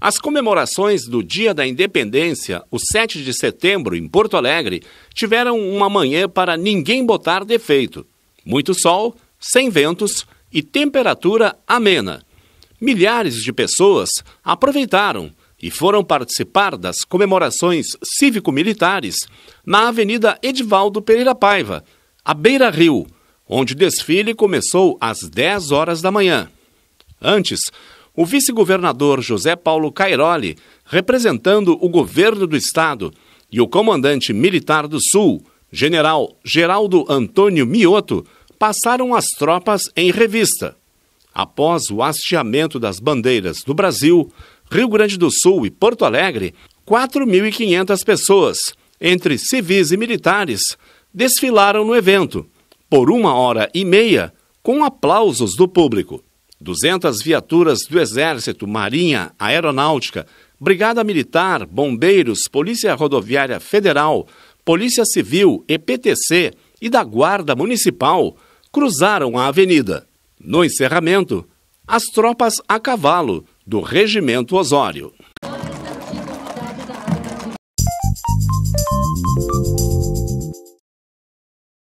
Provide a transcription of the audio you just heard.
As comemorações do Dia da Independência, o 7 de setembro, em Porto Alegre, tiveram uma manhã para ninguém botar defeito. Muito sol, sem ventos e temperatura amena. Milhares de pessoas aproveitaram e foram participar das comemorações cívico-militares na Avenida Edivaldo Pereira Paiva, à beira-rio, onde o desfile começou às 10 horas da manhã. Antes, o vice-governador José Paulo Cairoli, representando o governo do estado, e o comandante militar do Sul, general Geraldo Antônio Mioto, passaram as tropas em revista. Após o hasteamento das bandeiras do Brasil, Rio Grande do Sul e Porto Alegre, 4.500 pessoas, entre civis e militares, desfilaram no evento, por uma hora e meia, com aplausos do público. 200 viaturas do Exército, Marinha, Aeronáutica, Brigada Militar, Bombeiros, Polícia Rodoviária Federal, Polícia Civil, EPTC e da Guarda Municipal cruzaram a avenida. No encerramento, as tropas a cavalo do Regimento Osório.